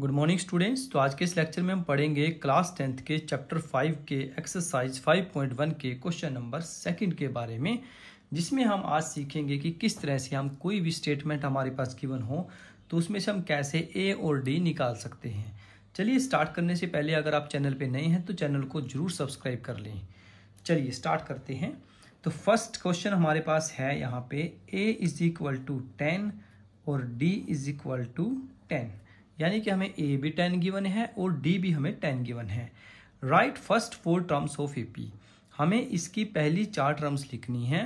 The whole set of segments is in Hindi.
गुड मॉर्निंग स्टूडेंट्स तो आज के इस लेक्चर में हम पढ़ेंगे क्लास टेंथ के चैप्टर फाइव के एक्सरसाइज फाइव पॉइंट वन के क्वेश्चन नंबर सेकंड के बारे में जिसमें हम आज सीखेंगे कि किस तरह से हम कोई भी स्टेटमेंट हमारे पास गिवन हो तो उसमें से हम कैसे ए और डी निकाल सकते हैं चलिए स्टार्ट करने से पहले अगर आप चैनल पर नए हैं तो चैनल को जरूर सब्सक्राइब कर लें चलिए स्टार्ट करते हैं तो फर्स्ट क्वेश्चन हमारे पास है यहाँ पे A is equal to ten और D is equal to ten यानी कि हमें ए भी टेन गिवन है और डी भी हमें टेन गिवन है write first four terms of A P हमें इसकी पहली चार टर्म्स लिखनी है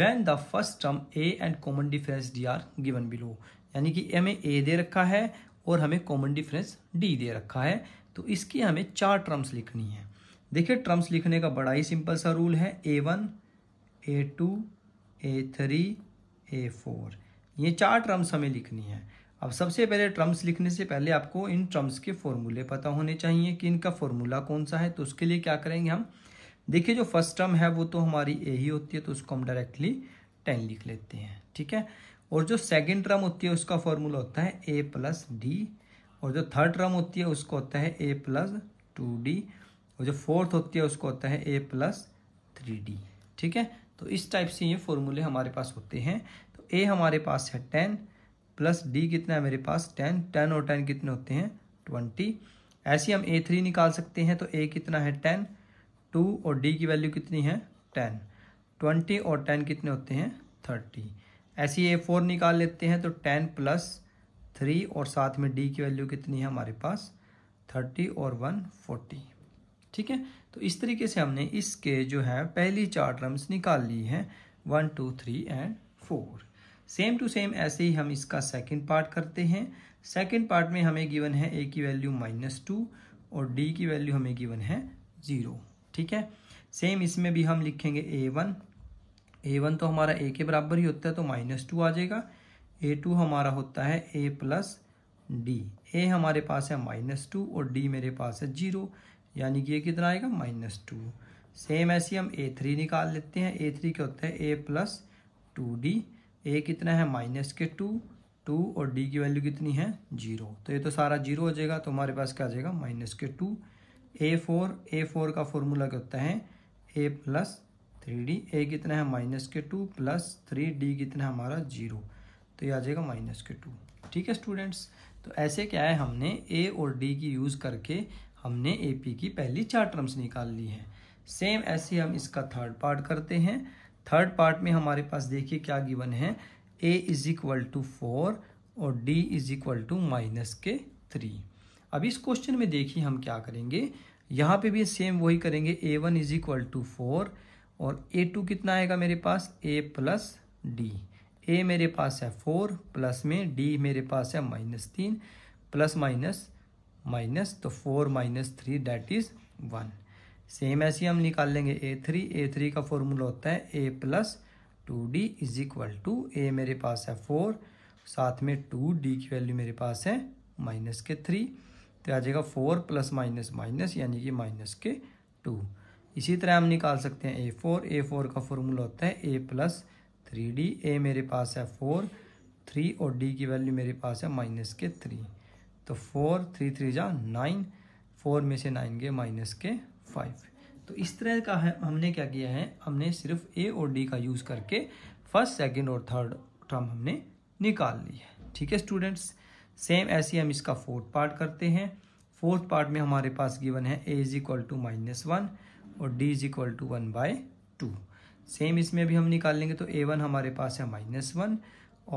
when the first term A and common difference D are given below यानी कि हमें ए दे रखा है और हमें कॉमन डिफरेंस डी दे रखा है तो इसकी हमें चार टर्म्स लिखनी है देखिए टर्म्स लिखने का बड़ा ही सिंपल सा रूल है A one A two A three A four ये चार टर्म्स हमें लिखनी है अब सबसे पहले ट्रम्स लिखने से पहले आपको इन ट्रम्स के फॉर्मूले पता होने चाहिए कि इनका फॉर्मूला कौन सा है तो उसके लिए क्या करेंगे हम देखिए जो फर्स्ट टर्म है वो तो हमारी ए ही होती है तो उसको हम डायरेक्टली टेन लिख लेते हैं ठीक है और जो सेकेंड टर्म होती है उसका फॉर्मूला होता है ए प्लस डी और जो थर्ड टर्म होती है उसको होता है ए प्लस टू डी और जो फोर्थ होती है उसको होता है ए प्लस थ्री डी ठीक है तो इस टाइप से ये फॉर्मूले हमारे पास होते हैं तो ए हमारे पास है टेन प्लस डी कितना है मेरे पास टेन टेन और टेन कितने होते हैं ट्वेंटी ऐसे हम ए थ्री निकाल सकते हैं तो ए कितना है टेन टू और डी की वैल्यू कितनी है टेन ट्वेंटी और टेन कितने होते हैं थर्टी ऐसे ही ए फोर निकाल लेते हैं तो टेन प्लस थ्री और साथ में डी की वैल्यू कितनी है हमारे पास थर्टी और वन फोर्टी ठीक है तो इस तरीके से हमने इसके जो है पहली चार टर्म्स निकाल ली हैं one two three and four same to same ऐसे ही हम इसका सेकंड पार्ट करते हैं सेकंड पार्ट में हमें गिवन है ए की वैल्यू माइनस टू और डी की वैल्यू हमें गिवन है ज़ीरो ठीक है सेम इसमें भी हम लिखेंगे ए वन ए वन तो हमारा ए के बराबर ही होता है तो माइनस टू आ जाएगा ए टू हमारा होता है ए प्लस डी ए हमारे पास है माइनस टू और डी मेरे पास है जीरो यानी कि ये कितना आएगा माइनस टू सेम ऐसे हम ए थ्री निकाल लेते हैं ए थ्री क्या होता है A plus two D A कितना है माइनस के टू टू और डी की वैल्यू कितनी है जीरो तो ये तो सारा जीरो हो जाएगा तो हमारे पास क्या आ जाएगा माइनस के two A four A four का फॉर्मूला क्या होता है A plus three D A कितना है माइनस के टू प्लस थ्री डी कितना है हमारा जीरो तो ये आ जाएगा माइनस के टू ठीक है स्टूडेंट्स तो ऐसे क्या है हमने ए और डी की यूज़ करके हमने ए पी की पहली चार टर्म्स निकाल ली हैं सेम ऐसे हम इसका थर्ड पार्ट करते हैं थर्ड पार्ट में हमारे पास देखिए क्या गिवन है A is equal to four और D is equal to minus के थ्री अब इस क्वेश्चन में देखिए हम क्या करेंगे यहाँ पे भी सेम वही करेंगे A one is equal to four और ए टू कितना आएगा मेरे पास ए प्लस डी ए मेरे पास है फोर प्लस में डी मेरे पास है माइनस तीन प्लस माइनस माइनस तो four minus three that is one same ऐसे हम निकाल लेंगे ए थ्री ए थ्री का फॉर्मूला होता है A plus two D is equal to A मेरे पास है फोर साथ में टू डी की वैल्यू मेरे पास है माइनस के थ्री तो आ जाएगा फोर प्लस माइनस माइनस यानी कि माइनस के टू इसी तरह हम निकाल सकते हैं ए फोर ए फोर का फॉर्मूला होता है A plus three D A मेरे पास है फोर थ्री और डी की वैल्यू मेरे पास है माइनस के थ्री तो फोर थ्री थ्री जा नाइन फोर में से नाइन के माइनस के फाइव तो इस तरह का है हमने क्या किया है हमने सिर्फ ए और डी का यूज़ करके फर्स्ट सेकेंड और थर्ड टर्म हमने निकाल ली है ठीक है स्टूडेंट्स सेम ऐसे हम इसका फोर्थ पार्ट करते हैं फोर्थ पार्ट में हमारे पास गिवन है A is equal to minus one और D is equal to one by two same इसमें भी हम निकाल लेंगे तो ए वन हमारे पास है माइनस वन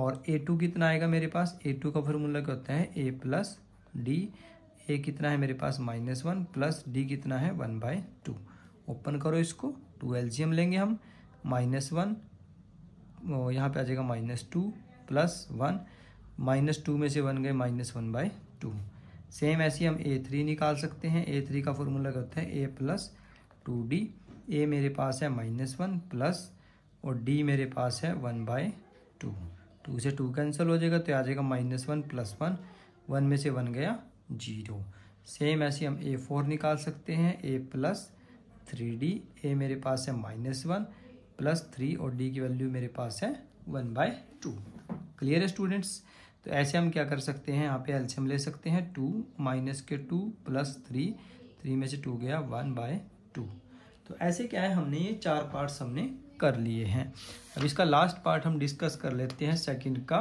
और ए टू कितना आएगा मेरे पास ए टू का फॉर्मूला क्या होता है ए प्लस डी ए कितना है मेरे पास माइनस वन प्लस डी कितना है वन बाय टू ओपन करो इसको टू एलजीएम लेंगे हम माइनस वन यहाँ पे आ जाएगा minus two plus one minus two में से बन गए minus one by two same ऐसे हम ए थ्री निकाल सकते हैं ए थ्री का फॉर्मूला होता है A plus two D A मेरे पास है माइनस वन प्लस और डी मेरे पास है वन बाय टू टू से टू कैंसिल हो जाएगा तो आ जाएगा minus one plus one one में से वन गया जीरो सेम ऐसे हम ए फोर निकाल सकते हैं A plus three D A मेरे पास है माइनस वन प्लस थ्री और डी की वैल्यू मेरे पास है वन बाय टू क्लियर है स्टूडेंट्स तो ऐसे हम क्या कर सकते हैं यहाँ पे एल्शियम ले सकते हैं टू माइनस के टू प्लस थ्री थ्री में से टू गया वन बाय टू तो ऐसे क्या है हमने ये चार पार्ट्स हमने कर लिए हैं अब इसका लास्ट पार्ट हम डिस्कस कर लेते हैं सेकंड का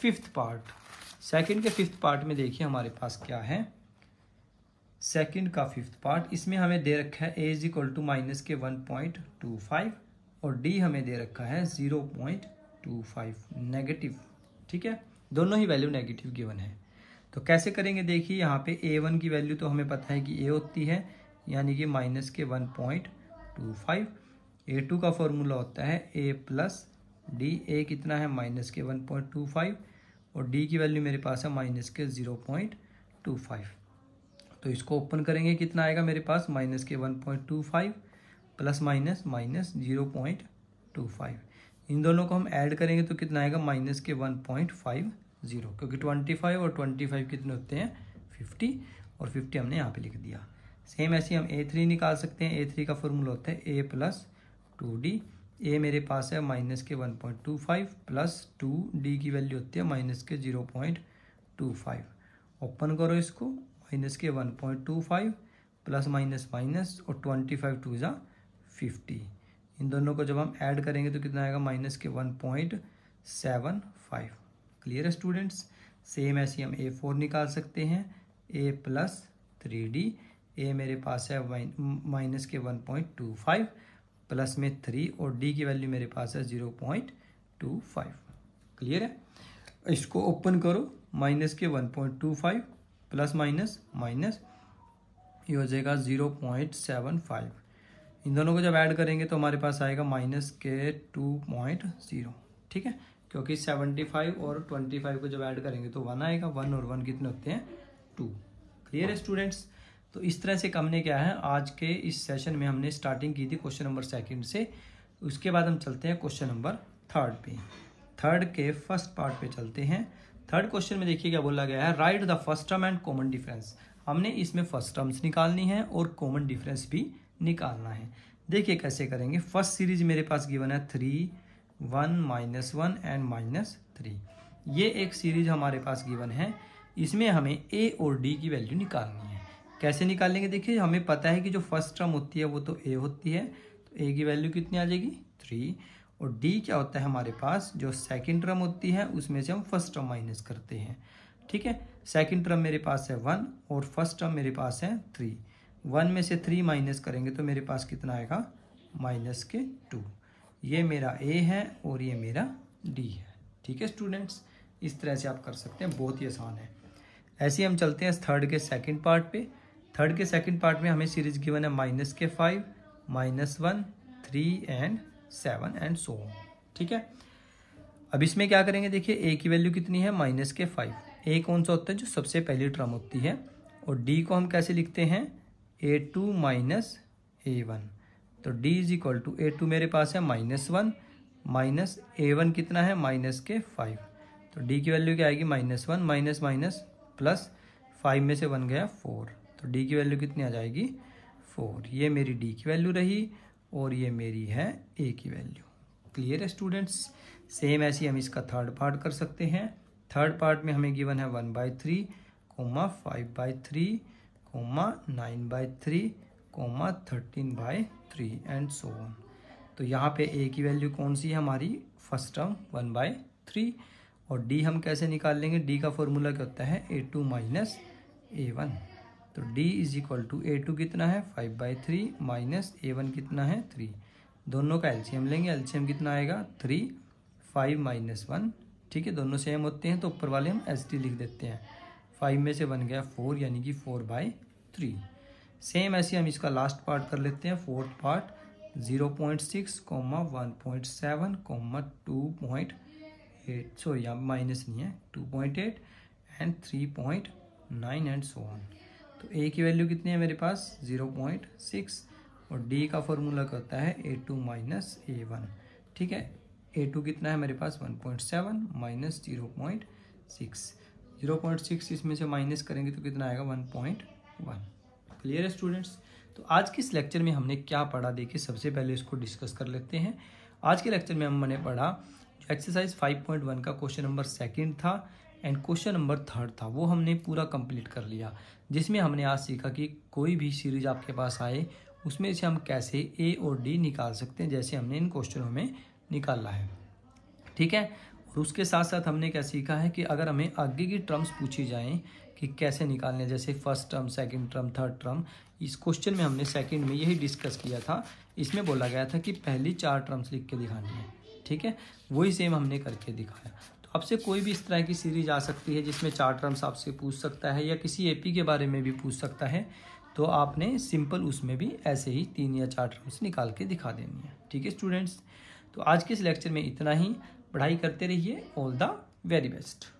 फिफ्थ पार्ट सेकंड के फिफ्थ पार्ट में देखिए हमारे पास क्या है सेकंड का फिफ्थ पार्ट इसमें हमें दे रखा है A is equal to minus के वन पॉइंट टू फाइव और डी हमें दे रखा है zero point two five negative ठीक है दोनों ही वैल्यू नेगेटिव गिवन है तो कैसे करेंगे देखिए यहाँ पे ए वन की वैल्यू तो हमें पता है कि ए होती है यानी कि माइनस के one point two five A two का फॉर्मूला होता है ए प्लस डी ए कितना है माइनस के वन पॉइंट टू फाइव और डी की वैल्यू मेरे पास है माइनस के ज़ीरो पॉइंट टू फाइव तो इसको ओपन करेंगे कितना आएगा मेरे पास माइनस के one point two five plus minus minus zero point two five इन दोनों को हम ऐड करेंगे तो कितना आएगा माइनस के वन पॉइंट फाइव ज़ीरो क्योंकि ट्वेंटी फाइव और ट्वेंटी फाइव कितने होते हैं फिफ्टी और फिफ्टी हमने यहाँ पे लिख दिया सेम ऐसे हम ए थ्री निकाल सकते हैं ए थ्री का फॉर्मूला होता है A plus two D A मेरे पास है माइनस के one point two five plus two D की वैल्यू होती है माइनस के zero point two five open करो इसको माइनस के one point two five plus minus minus और ट्वेंटी फाइव टू ज़ा फिफ्टी इन दोनों को जब हम ऐड करेंगे तो कितना आएगा माइनस के one point seven five clear है स्टूडेंट्स सेम ऐसी हम ए फोर निकाल सकते हैं A plus three D A मेरे पास है माइनस के one point two five plus में थ्री और डी की वैल्यू मेरे पास है zero point two five clear है इसको ओपन करो माइनस के one point two five plus minus minus ये हो जाएगा ज़ीरो पॉइंट सेवन फाइव इन दोनों को जब ऐड करेंगे तो हमारे पास आएगा माइनस के टू पॉइंट ज़ीरो ठीक है क्योंकि सेवेंटी फाइव और ट्वेंटी फाइव को जब ऐड करेंगे तो वन आएगा वन और वन कितने होते हैं टू क्लियर है स्टूडेंट्स तो इस तरह से हमने क्या है आज के इस सेशन में हमने स्टार्टिंग की थी क्वेश्चन नंबर सेकंड से उसके बाद हम चलते हैं क्वेश्चन नंबर थर्ड पे थर्ड के फर्स्ट पार्ट पे चलते हैं थर्ड क्वेश्चन में देखिए क्या बोला गया है write the first term and common difference हमने इसमें फर्स्ट टर्म्स निकालनी है और कॉमन डिफरेंस भी निकालना है देखिए कैसे करेंगे फर्स्ट सीरीज मेरे पास गिवन है three one minus one and minus three ये एक सीरीज हमारे पास गिवन है इसमें हमें ए और डी की वैल्यू निकालनी है कैसे निकालेंगे देखिए हमें पता है कि जो फर्स्ट टर्म होती है वो तो ए होती है तो ए की वैल्यू कितनी आ जाएगी थ्री और डी क्या होता है हमारे पास जो सेकेंड टर्म होती है उसमें से हम फर्स्ट टर्म माइनस करते हैं ठीक है सेकेंड टर्म मेरे पास है वन और फर्स्ट टर्म मेरे पास है थ्री वन में से थ्री माइनस करेंगे तो मेरे पास कितना आएगा माइनस के टू ये मेरा ए है और ये मेरा डी है ठीक है स्टूडेंट्स इस तरह से आप कर सकते हैं बहुत ही आसान है ऐसे हम चलते हैं थर्ड के सेकंड पार्ट पे थर्ड के सेकंड पार्ट में हमें सीरीज गिवन है माइनस के five minus one three and seven and so ठीक है अब इसमें क्या करेंगे देखिए ए की वैल्यू कितनी है माइनस के फाइव ए कौन सा होता है जो सबसे पहली टर्म होती है और डी को हम कैसे लिखते हैं A two minus A one तो D is equal to A two मेरे पास है minus one minus A one कितना है माइनस के फाइव तो डी की वैल्यू क्या आएगी minus one minus minus plus five में से वन गया फोर तो डी की वैल्यू कितनी आ जाएगी फोर ये मेरी डी की वैल्यू रही और ये मेरी है ए की वैल्यू क्लियर है स्टूडेंट्स सेम ऐसी हम इसका थर्ड पार्ट कर सकते हैं थर्ड पार्ट में हमें गिवन है one by three comma five by three comma nine by three comma thirteen by three and so on तो यहाँ पे ए की वैल्यू कौन सी है हमारी first term one by three और डी हम कैसे निकाल लेंगे डी का फॉर्मूला क्या होता है A two minus A one तो d is equal to A two कितना है five by three minus A one कितना है थ्री दोनों का एल्शियम लेंगे एल्शियम कितना आएगा थ्री फाइव माइनस वन ठीक है दोनों सेम होते हैं तो ऊपर वाले हम एस टी लिख देते हैं फाइव में से बन गया फोर यानी कि फोर बाई थ्री सेम ऐसे हम इसका लास्ट पार्ट कर लेते हैं fourth part zero point six comma one point seven comma two point eight sorry यहाँ माइनस नहीं है two point eight and three point nine and so on तो ए की वैल्यू कितनी है मेरे पास ज़ीरो पॉइंट सिक्स और डी का फॉर्मूला कहता है A two minus A one ठीक है ए टू कितना है मेरे पास one point seven minus zero point six zero point six इसमें से माइनस करेंगे तो कितना आएगा वन पॉइंट वन क्लियर है स्टूडेंट्स तो आज के इस लेक्चर में हमने क्या पढ़ा देखिए सबसे पहले इसको डिस्कस कर लेते हैं आज के लेक्चर में हमने पढ़ा एक्सरसाइज 5.1 का क्वेश्चन नंबर सेकंड था एंड क्वेश्चन नंबर थर्ड था वो हमने पूरा कंप्लीट कर लिया जिसमें हमने आज सीखा कि कोई भी सीरीज आपके पास आए उसमें से हम कैसे ए और डी निकाल सकते हैं जैसे हमने इन क्वेश्चनों में निकाला है ठीक है और उसके साथ साथ हमने क्या सीखा है कि अगर हमें आगे की टर्म्स पूछी जाएँ कि कैसे निकालने जैसे first term second term third term इस क्वेश्चन में हमने सेकंड में यही डिस्कस किया था इसमें बोला गया था कि पहली चार टर्म्स लिख के दिखानी है ठीक है वही सेम हमने करके दिखाया आपसे कोई भी इस तरह की सीरीज आ सकती है जिसमें चार टर्म्स आपसे पूछ सकता है या किसी ए के बारे में भी पूछ सकता है तो आपने सिंपल उसमें भी ऐसे ही तीन या चार टर्म्स निकाल के दिखा देनी है ठीक है स्टूडेंट्स तो आज के इस लेक्चर में इतना ही पढ़ाई करते रहिए ऑल द वेरी बेस्ट